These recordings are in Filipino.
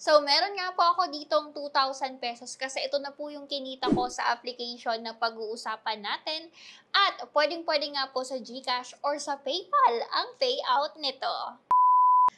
So, meron nga po ako ditong 2,000 pesos kasi ito na po yung kinita ko sa application na pag-uusapan natin. At pwedeng-pwede nga po sa GCash or sa PayPal ang payout nito.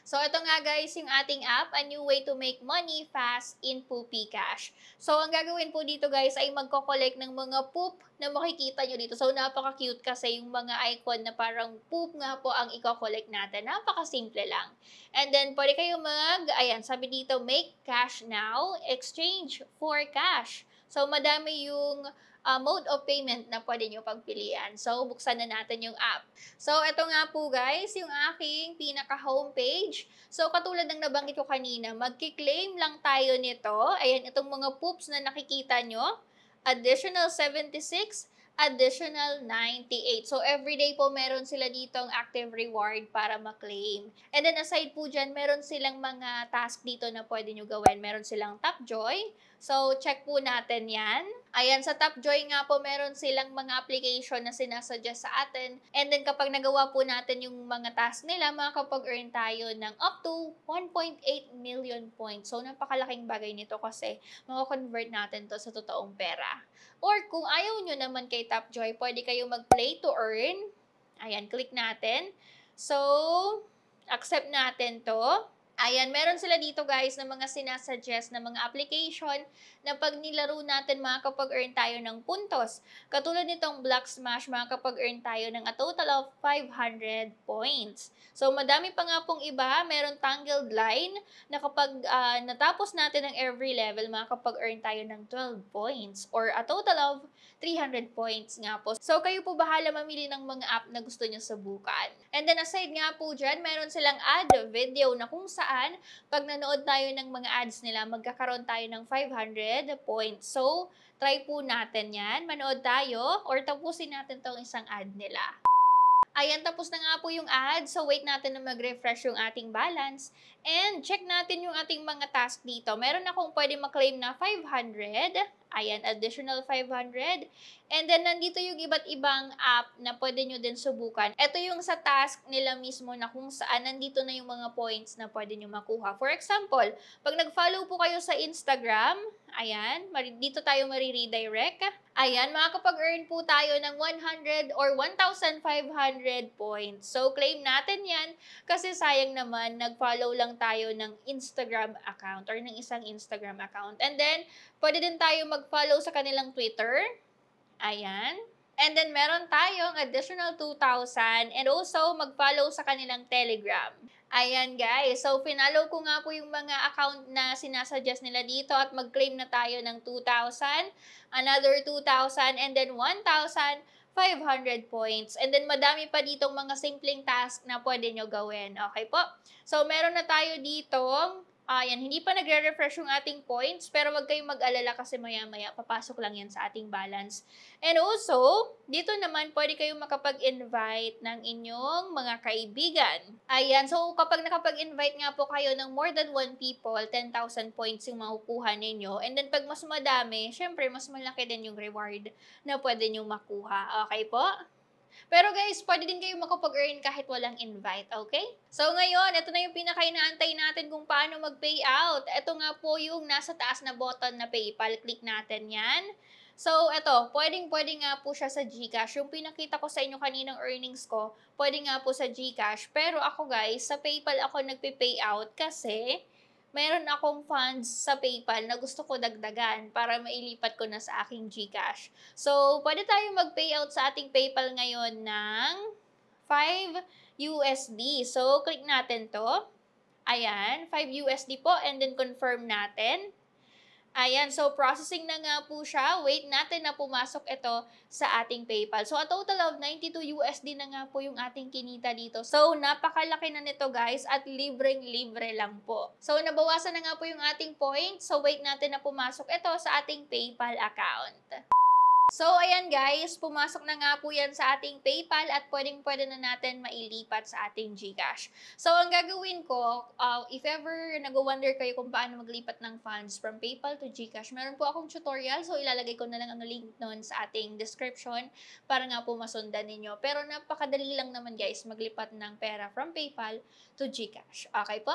So ito nga guys, yung ating app, a new way to make money fast in Poopy Cash. So ang gagawin po dito guys ay magko-collect ng mga poop na makikita nyo dito. So napaka-cute kasi yung mga icon na parang poop nga po ang i-collect natin. Napaka-simple lang. And then pwede kayo mag, ayan, sabi dito, make cash now, exchange for cash. So, madami yung uh, mode of payment na pwede nyo pagpilian. So, buksan na natin yung app. So, ito nga po guys, yung aking pinaka-homepage. So, katulad ng nabanggit ko kanina, magkiklaim lang tayo nito. Ayan, itong mga poops na nakikita nyo. Additional 76, additional 98. So, everyday po meron sila dito ang active reward para maklaim. And then, aside po dyan, meron silang mga task dito na pwede nyo gawin. Meron silang top joy, So, check po natin yan. Ayan, sa Tapjoy nga po, meron silang mga application na sinasuggest sa atin. And then, kapag nagawa po natin yung mga tasks nila, makakapag-earn tayo ng up to 1.8 million points. So, napakalaking bagay nito kasi makakonvert natin to sa totoong pera. Or kung ayaw nyo naman kay Tapjoy, pwede kayo mag-play to earn. Ayan, click natin. So, accept natin to. Ayan, meron sila dito guys ng mga sinasuggest na mga application na pag nilaro natin makakapag-earn tayo ng puntos. Katulad nitong Black Smash, makakapag-earn tayo ng a total of 500 points. So madami pa nga pong iba, meron Tangled Line na kapag uh, natapos natin ang every level, makakapag-earn tayo ng 12 points or a total of 300 points nga po. So kayo po bahala mamili ng mga app na gusto nyo subukan. And then aside nga po dyan, meron silang ad video na kung saan tandaan, pag nanood tayo ng mga ads nila, magkakaroon tayo ng 500 points. So, try po natin yan. Manood tayo or tapusin natin tong isang ad nila. Ayan, tapos na nga po yung ad. So, wait natin na mag-refresh yung ating balance. And, check natin yung ating mga task dito. Meron akong pwede maklaim na 500. Ayan, additional 500. And then, nandito yung iba't ibang app na pwede nyo din subukan. Ito yung sa task nila mismo na kung saan nandito na yung mga points na pwede nyo makuha. For example, pag nag-follow po kayo sa Instagram, Ayan, dito tayo mariredirect. Ayan, makakapag-earn po tayo ng 100 or 1,500 points. So, claim natin yan kasi sayang naman, nag-follow lang tayo ng Instagram account or ng isang Instagram account. And then, pwede din tayo mag-follow sa kanilang Twitter. Ayan. And then meron tayong additional 2,000 and also mag-follow sa kanilang Telegram. Ayan guys, so finalo ko nga po yung mga account na sinasuggest nila dito at mag-claim na tayo ng 2,000, another 2,000, and then 1,500 points. And then, madami pa ditong mga simpleng task na pwede nyo gawin. Okay po? So, meron na tayo ditong Ayan, hindi pa nagre-refresh yung ating points, pero wag kayong mag-alala kasi maya-maya papasok lang yan sa ating balance. And also, dito naman pwede kayong makapag-invite ng inyong mga kaibigan. Ayan, so kapag nakapag-invite nga po kayo ng more than one people, 10,000 points yung makukuha ninyo. And then pag mas madami, syempre mas malaki din yung reward na pwede nyo makuha. Okay po? Pero guys, pwede din kayo makapag-earn kahit walang invite, okay? So ngayon, ito na yung pinaka-inaantay natin kung paano mag pay out. Ito nga po yung nasa taas na button na PayPal. Click natin yan. So, ito, pwedeng-pwede nga po siya sa GCash. Yung pinakita ko sa inyo kaninang earnings ko, pwede nga po sa GCash. Pero ako guys, sa PayPal ako nagpe pay out kasi meron akong funds sa PayPal na gusto ko dagdagan para mailipat ko na sa aking GCash. So, pwede tayong mag-payout sa ating PayPal ngayon ng 5 USD. So, click natin to. Ayan, 5 USD po and then confirm natin. Ayan, so processing na nga po siya. Wait natin na pumasok ito sa ating PayPal. So a total of 92 USD na nga po yung ating kinita dito. So napakalaki na nito guys at libreng-libre lang po. So nabawasan na nga po yung ating point. So wait natin na pumasok ito sa ating PayPal account. So, ayan guys, pumasok na nga po yan sa ating PayPal at pwedeng-pwede na natin mailipat sa ating GCash. So, ang gagawin ko, uh, if ever nag-wonder kayo kung paano maglipat ng funds from PayPal to GCash, meron po akong tutorial, so ilalagay ko na lang ang link nun sa ating description para nga po masundan ninyo. Pero napakadali lang naman guys, maglipat ng pera from PayPal to GCash. Okay po?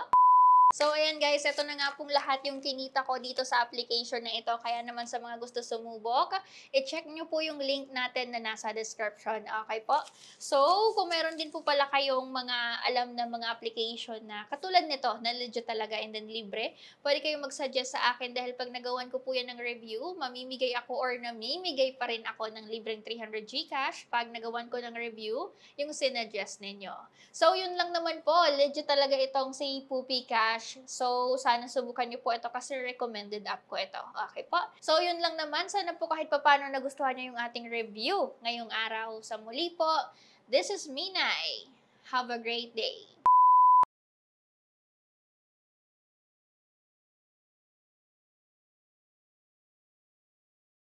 So, ayan guys, ito na nga pong lahat yung kinita ko dito sa application na ito. Kaya naman sa mga gusto sumubok, i-check nyo po yung link natin na nasa description. Okay po? So, kung meron din po pala kayong mga alam na mga application na katulad nito, na legit talaga and then libre, pwede kayong mag-suggest sa akin dahil pag nagawan ko po yan ng review, mamimigay ako or namimigay pa rin ako ng libreng 300 Gcash pag nagawan ko ng review yung sinuggest ninyo. So, yun lang naman po. Legit talaga itong say Poopy Cash Cash. So, sana subukan niyo po ito kasi recommended app ko ito. Okay po? So, yun lang naman. Sana po kahit papano nagustuhan niyo yung ating review ngayong araw. Sa muli po, this is Minai. Have a great day!